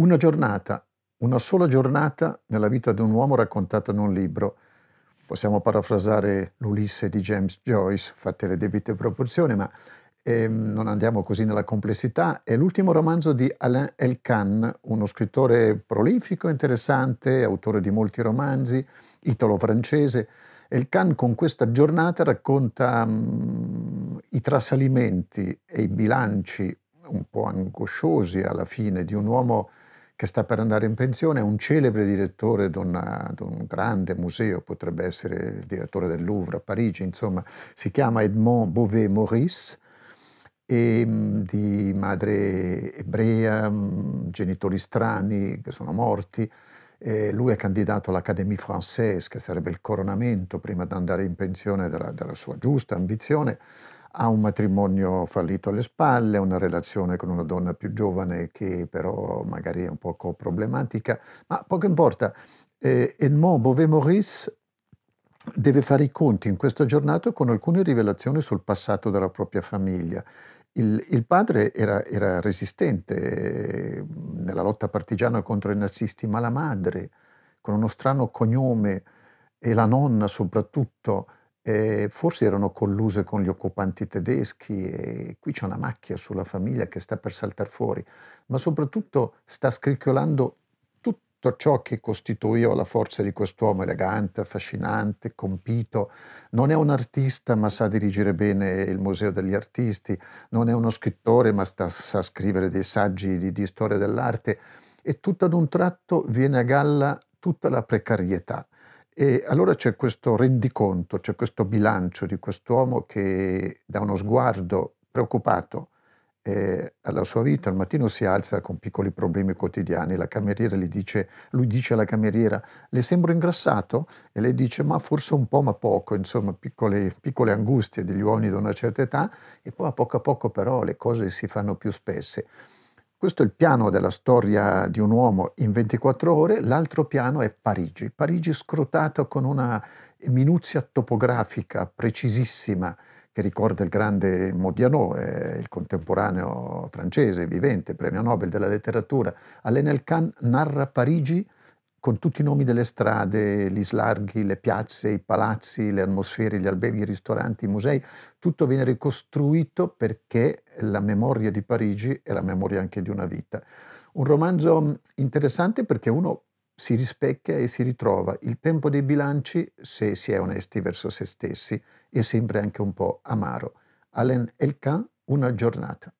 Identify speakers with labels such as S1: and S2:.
S1: Una giornata, una sola giornata nella vita di un uomo raccontata in un libro. Possiamo parafrasare l'Ulisse di James Joyce, fatte le debite proporzioni, ma eh, non andiamo così nella complessità. È l'ultimo romanzo di Alain Elkann, uno scrittore prolifico, interessante, autore di molti romanzi, italo-francese. Elkann con questa giornata racconta um, i trasalimenti e i bilanci un po' angosciosi alla fine di un uomo che sta per andare in pensione, è un celebre direttore di, di, un grande museo, potrebbe essere il direttore del Louvre a Parigi, insomma, si chiama Edmond Beauvais Maurice, e, ehm, di madre ebrea, mm, genitori strani che sono morti. E lui è candidato all'Académie Française, che sarebbe il coronamento prima di andare in pensione della, della sua giusta ambizione ha un matrimonio fallito alle spalle, una relazione con una donna più giovane che però magari è un poco problematica, ma poco importa. Eh, Edmond Beauvais-Maurice deve fare i conti in questa giornata con alcune rivelazioni sul passato della propria famiglia. Il, il padre era, era resistente eh, nella lotta partigiana contro i nazisti, ma la madre, con uno strano cognome, e la nonna soprattutto, eh, forse erano colluse con gli occupanti tedeschi e qui c'è una macchia sulla famiglia che sta per saltare fuori, ma soprattutto sta scricchiolando tutto ciò che costituiva la forza di quest'uomo elegante, affascinante, compito. Non è un artista ma sa dirigere bene il Museo degli Artisti, non è uno scrittore ma sta, sa scrivere dei saggi di, di storia dell'arte e tutto ad un tratto viene a galla tutta la precarietà e allora c'è questo rendiconto, c'è questo bilancio di quest'uomo che dà uno sguardo preoccupato eh, alla sua vita, al mattino si alza con piccoli problemi quotidiani, la cameriera gli dice, lui dice alla cameriera, le sembro ingrassato? E lei dice, ma forse un po', ma poco, insomma, piccole, piccole angustie degli uomini di una certa età, e poi a poco a poco però le cose si fanno più spesse. Questo è il piano della storia di un uomo in 24 ore, l'altro piano è Parigi. Parigi scrotata con una minuzia topografica precisissima che ricorda il grande Modiano, eh, il contemporaneo francese, vivente, premio Nobel della letteratura. Alain Elkan narra Parigi con tutti i nomi delle strade, gli slarghi, le piazze, i palazzi, le atmosfere, gli alberghi, i ristoranti, i musei, tutto viene ricostruito perché la memoria di Parigi è la memoria anche di una vita. Un romanzo mm, interessante perché uno si rispecchia e si ritrova il tempo dei bilanci se si è onesti verso se stessi è sempre anche un po' amaro. Alain Elkan, una giornata.